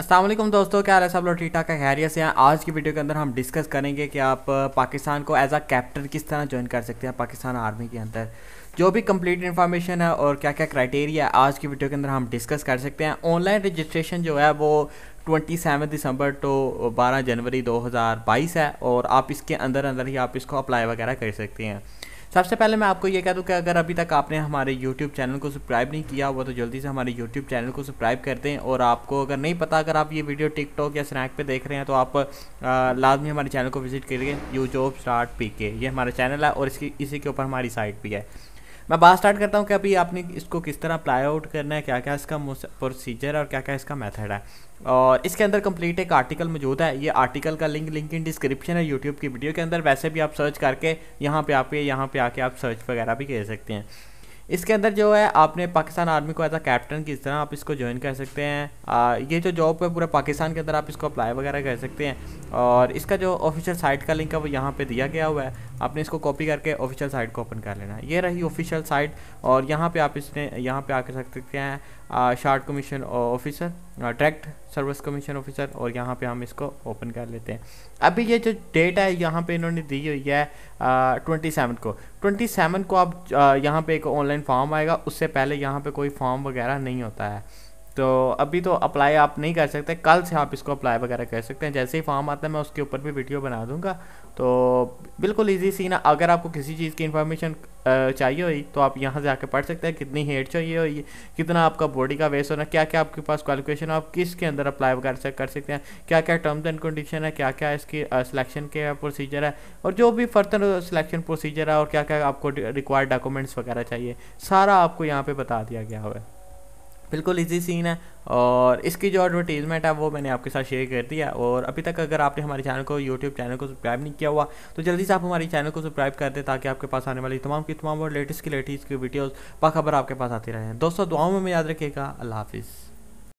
असलम दोस्तों क्या है सब लोग ठीक ठाक है खैरियत से हैं आज की वीडियो के अंदर हम डिस्कस करेंगे कि आप पाकिस्तान को एज अ कैप्टन किस तरह ज्वाइन कर सकते हैं पाकिस्तान आर्मी के अंदर जो भी कंप्लीट इन्फॉर्मेशन है और क्या क्या क्राइटेरिया है आज की वीडियो के अंदर हम डिस्कस कर सकते हैं ऑनलाइन रजिस्ट्रेशन जो है वो 27 दिसंबर टू तो 12 जनवरी 2022 है और आप इसके अंदर अंदर ही आप इसको अप्लाई वगैरह कर सकते हैं सबसे पहले मैं आपको ये कह दूँ कि अगर अभी तक आपने हमारे यूट्यूब चैनल को सब्सक्राइब नहीं किया हुआ तो जल्दी से हमारे यूट्यूब चैनल को सब्सक्राइब कर दें और आपको अगर नहीं पता अगर आप ये वीडियो टिकटॉक या स्नैक पर देख रहे हैं तो आप लाजमी हमारे चैनल को विजिट करिए यू जॉब स्टार्ट पी के ये हमारा चैनल है और इसकी इसी के ऊपर हमारी साइट भी है मैं बात स्टार्ट करता हूँ कि अभी आपने इसको किस तरह प्लाई आउट करना है क्या क्या इसका प्रोसीजर और क्या क्या इसका मेथड है और इसके अंदर कंप्लीट एक आर्टिकल मौजूद है ये आर्टिकल का लिंक लिंक इन डिस्क्रिप्शन है यूट्यूब की वीडियो के अंदर वैसे भी आप सर्च करके यहाँ पे आप यहाँ पे आके आप सर्च वगैरह भी कर सकते हैं इसके अंदर जो है आपने पाकिस्तान आर्मी को एज अ कैप्टन किस तरह आप इसको ज्वाइन कर सकते हैं आ, ये जो जॉब है पूरा पाकिस्तान के अंदर आप इसको अप्लाई वगैरह कर सकते हैं और इसका जो ऑफिशियल साइट का लिंक है वो यहाँ पे दिया गया हुआ है आपने इसको कॉपी करके ऑफिशियल साइट को ओपन कर लेना है ये रही ऑफिशियल साइट और यहाँ पे आप इसने यहाँ पे आकर सकते हैं short commission officer direct service commission officer और यहाँ पे हम इसको ओपन कर लेते हैं अभी ये जो डेट है यहाँ पे इन्होंने दी हुई है ट्वेंटी सेवन को ट्वेंटी सेवन को आप यहाँ पे एक ऑनलाइन फॉर्म आएगा उससे पहले यहाँ पे कोई फॉर्म वगैरह नहीं होता है तो अभी तो अप्लाई आप नहीं कर सकते कल से आप इसको अप्लाई वगैरह कर सकते हैं जैसे ही फॉर्म आता है मैं उसके ऊपर भी वीडियो बना दूंगा तो बिल्कुल इजी सीन है अगर आपको किसी चीज़ की इन्फॉर्मेशन चाहिए हुई तो आप यहाँ से आके पढ़ सकते हैं कितनी हेड चाहिए हुई कितना आपका बॉडी का वेस्ट होना क्या क्या आपके पास क्वालिफिकेशन आप किस के अंदर अप्लाई वगैरह से कर सकते हैं क्या क्या टर्म्स एंड कंडीशन है क्या क्या इसकी सिलेक्शन के प्रोसीजर है और जो भी फर्दर सिलेक्शन प्रोसीजर है और क्या क्या आपको रिक्वायर्ड डॉक्यूमेंट्स वगैरह चाहिए सारा आपको यहाँ पर बता दिया गया हुआ है बिल्कुल इजी सीन है और इसकी जो एडवर्टीज़मेंट है वो मैंने आपके साथ शेयर कर दिया और अभी तक अगर आपने हमारे चैनल को यूट्यूब चैनल को सब्सक्राइब नहीं किया हुआ तो जल्दी से आप हमारे चैनल को सब्सक्राइब कर दें ताकि आपके पास आने वाली तमाम की तमाम और लेटेस्ट की लेटेस्ट की वीडियोज़ बाखबर आपके पास आती रहें दोस्तों दुआओं में याद रखिएगा अल्लाह हाफिज़